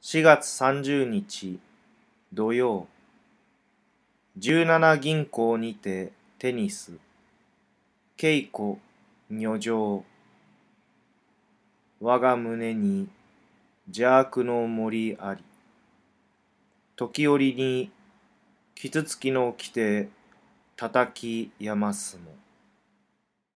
4月30日土曜17銀行にてテニス稽古女上我が胸に邪悪の森あり時折に傷つきの来て叩きやますも